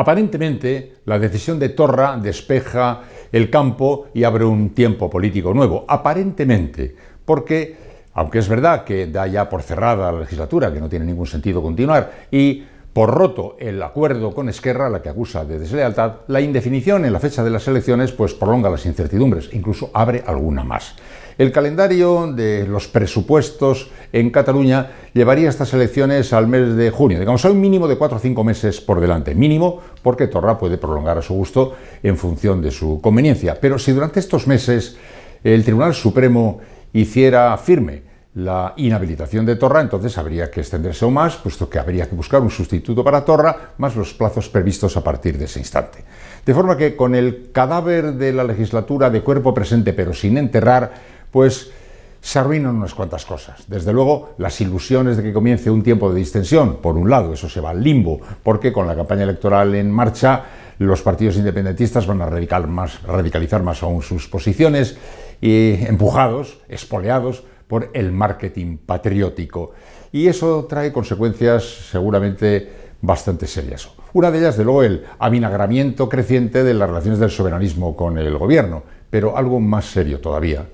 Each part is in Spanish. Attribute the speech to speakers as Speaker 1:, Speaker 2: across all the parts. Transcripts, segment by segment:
Speaker 1: Aparentemente, la decisión de Torra despeja el campo y abre un tiempo político nuevo. Aparentemente, porque, aunque es verdad que da ya por cerrada la legislatura, que no tiene ningún sentido continuar, y por roto el acuerdo con Esquerra, la que acusa de deslealtad, la indefinición en la fecha de las elecciones pues prolonga las incertidumbres, incluso abre alguna más. El calendario de los presupuestos en Cataluña llevaría estas elecciones al mes de junio. Digamos, hay un mínimo de cuatro o cinco meses por delante. Mínimo porque Torra puede prolongar a su gusto en función de su conveniencia. Pero si durante estos meses el Tribunal Supremo hiciera firme la inhabilitación de Torra, entonces habría que extenderse aún más, puesto que habría que buscar un sustituto para Torra, más los plazos previstos a partir de ese instante. De forma que con el cadáver de la legislatura de cuerpo presente pero sin enterrar, pues se arruinan unas cuantas cosas. Desde luego, las ilusiones de que comience un tiempo de distensión, por un lado, eso se va al limbo, porque con la campaña electoral en marcha, los partidos independentistas van a radicalizar más aún sus posiciones, y empujados, espoleados por el marketing patriótico. Y eso trae consecuencias seguramente bastante serias. Una de ellas, de luego, el avinagramiento creciente de las relaciones del soberanismo con el gobierno, pero algo más serio todavía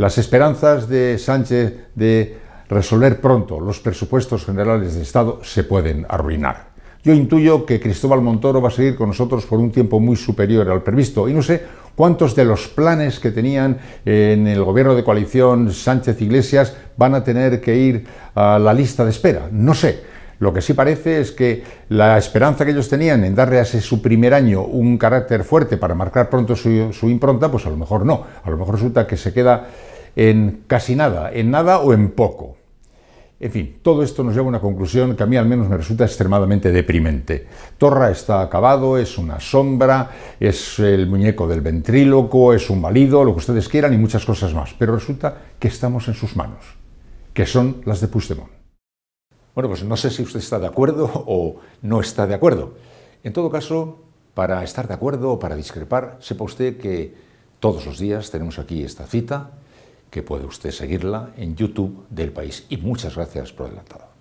Speaker 1: las esperanzas de Sánchez de resolver pronto los presupuestos generales de Estado se pueden arruinar. Yo intuyo que Cristóbal Montoro va a seguir con nosotros por un tiempo muy superior al previsto y no sé cuántos de los planes que tenían en el gobierno de coalición Sánchez Iglesias van a tener que ir a la lista de espera. No sé. Lo que sí parece es que la esperanza que ellos tenían en darle a ese su primer año un carácter fuerte para marcar pronto su, su impronta, pues a lo mejor no. A lo mejor resulta que se queda en casi nada, en nada o en poco. En fin, todo esto nos lleva a una conclusión que a mí al menos me resulta extremadamente deprimente. Torra está acabado, es una sombra, es el muñeco del ventríloco, es un valido, lo que ustedes quieran y muchas cosas más. Pero resulta que estamos en sus manos, que son las de Puigdemont. Bueno, pues no sé si usted está de acuerdo o no está de acuerdo. En todo caso, para estar de acuerdo o para discrepar, sepa usted que todos los días tenemos aquí esta cita que puede usted seguirla en YouTube del país. Y muchas gracias por adelantado.